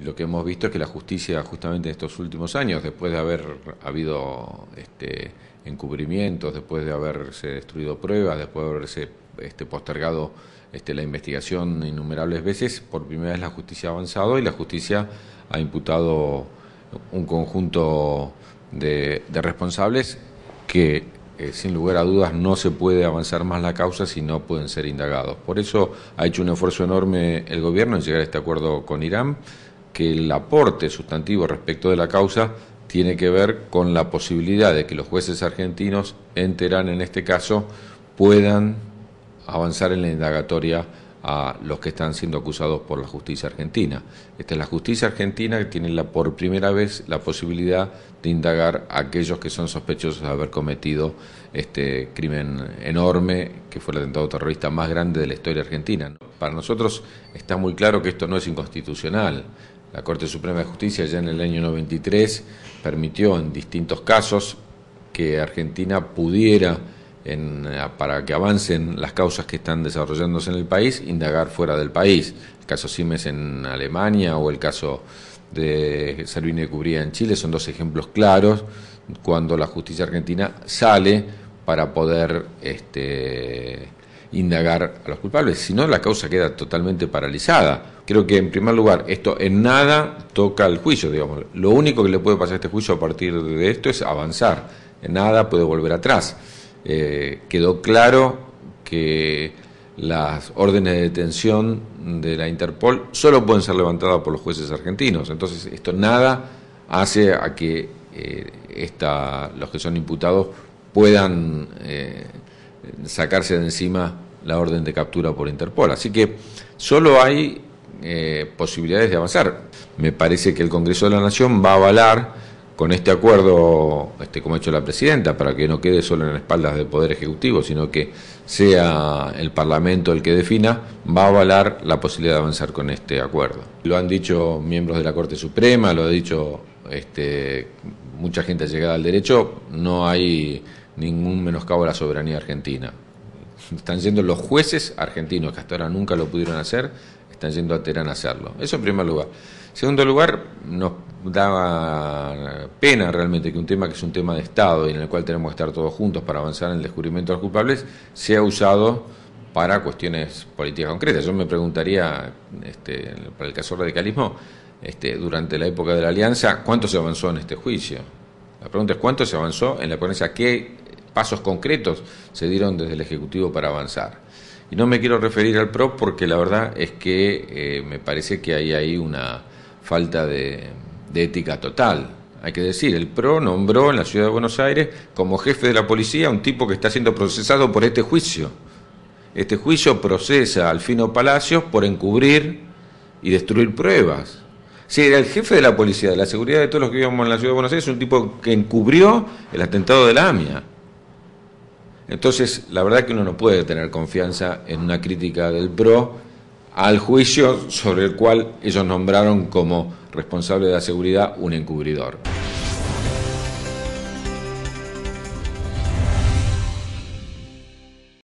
lo que hemos visto es que la justicia justamente en estos últimos años, después de haber habido este, encubrimientos, después de haberse destruido pruebas, después de haberse este, postergado este, la investigación innumerables veces, por primera vez la justicia ha avanzado y la justicia ha imputado un conjunto de, responsables que eh, sin lugar a dudas no se puede avanzar más la causa si no pueden ser indagados. Por eso ha hecho un esfuerzo enorme el gobierno en llegar a este acuerdo con Irán que el aporte sustantivo respecto de la causa tiene que ver con la posibilidad de que los jueces argentinos enteran en este caso, puedan avanzar en la indagatoria a los que están siendo acusados por la justicia argentina. Esta es la justicia argentina que tiene por primera vez la posibilidad de indagar a aquellos que son sospechosos de haber cometido este crimen enorme, que fue el atentado terrorista más grande de la historia argentina. Para nosotros está muy claro que esto no es inconstitucional. La Corte Suprema de Justicia ya en el año 93 permitió en distintos casos que Argentina pudiera, eh, para que avancen las causas que están desarrollándose en el país, indagar fuera del país. El caso Simes en Alemania o el caso de Salvini de Cubría en Chile son dos ejemplos claros cuando la justicia argentina sale para poder este, indagar a los culpables, si no la causa queda totalmente paralizada. Creo que en primer lugar esto en nada toca el juicio, digamos. Lo único que le puede pasar a este juicio a partir de esto es avanzar, en nada puede volver atrás. Eh, quedó claro que las órdenes de detención de la Interpol solo pueden ser levantadas por los jueces argentinos, entonces esto nada hace a que eh, los que son imputados puedan... Eh, sacarse de encima la orden de captura por Interpol. Así que solo hay eh, posibilidades de avanzar. Me parece que el Congreso de la Nación va a avalar con este acuerdo, este, como ha hecho la presidenta, para que no quede solo en espaldas del Poder Ejecutivo, sino que sea el Parlamento el que defina, va a avalar la posibilidad de avanzar con este acuerdo. Lo han dicho miembros de la Corte Suprema, lo ha dicho este, mucha gente llegada al derecho, no hay ningún menoscabo a la soberanía argentina. Están siendo los jueces argentinos, que hasta ahora nunca lo pudieron hacer, están yendo a Terán a hacerlo. Eso en primer lugar. En segundo lugar, nos daba pena realmente que un tema que es un tema de Estado y en el cual tenemos que estar todos juntos para avanzar en el descubrimiento de los culpables, sea usado para cuestiones políticas concretas. Yo me preguntaría, este, para el caso radicalismo, este, durante la época de la Alianza, ¿cuánto se avanzó en este juicio? La pregunta es cuánto se avanzó en la ponencia, qué pasos concretos se dieron desde el Ejecutivo para avanzar. Y no me quiero referir al PRO porque la verdad es que eh, me parece que hay ahí una falta de, ética total. Hay que decir, el PRO nombró en la ciudad de Buenos Aires como jefe de la policía a un tipo que está siendo procesado por este juicio. Este juicio procesa al Fino Palacios por encubrir y destruir pruebas. Si era el jefe de la policía, de la seguridad de todos los que vivíamos en la ciudad de Buenos Aires, un tipo que encubrió el atentado de la AMIA. Entonces, la verdad que uno no puede tener confianza en una crítica del PRO al juicio sobre el cual ellos nombraron como responsable de la seguridad un encubridor.